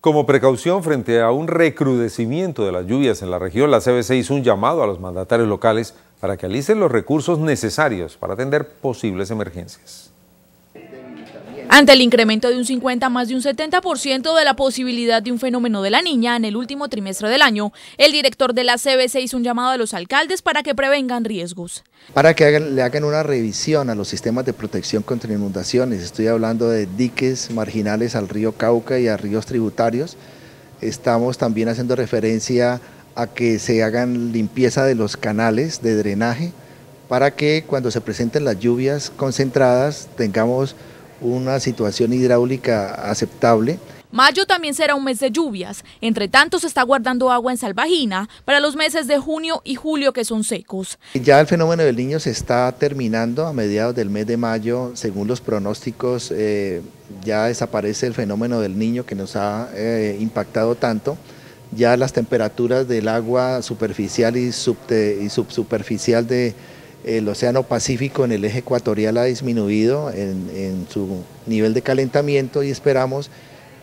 Como precaución frente a un recrudecimiento de las lluvias en la región, la CBC hizo un llamado a los mandatarios locales para que alicen los recursos necesarios para atender posibles emergencias. Ante el incremento de un 50 más de un 70% de la posibilidad de un fenómeno de la niña en el último trimestre del año, el director de la CBC hizo un llamado a los alcaldes para que prevengan riesgos. Para que le hagan una revisión a los sistemas de protección contra inundaciones, estoy hablando de diques marginales al río Cauca y a ríos tributarios. Estamos también haciendo referencia a que se hagan limpieza de los canales de drenaje para que cuando se presenten las lluvias concentradas tengamos una situación hidráulica aceptable. Mayo también será un mes de lluvias. Entre tanto, se está guardando agua en Salvajina para los meses de junio y julio que son secos. Ya el fenómeno del niño se está terminando a mediados del mes de mayo. Según los pronósticos, eh, ya desaparece el fenómeno del niño que nos ha eh, impactado tanto. Ya las temperaturas del agua superficial y, y subsuperficial de el Océano Pacífico en el eje ecuatorial ha disminuido en, su nivel de calentamiento y esperamos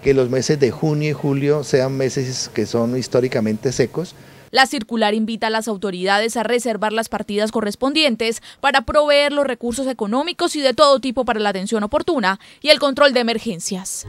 que los meses de junio y julio sean meses que son históricamente secos. La circular invita a las autoridades a reservar las partidas correspondientes para proveer los recursos económicos y de todo tipo para la atención oportuna y el control de emergencias.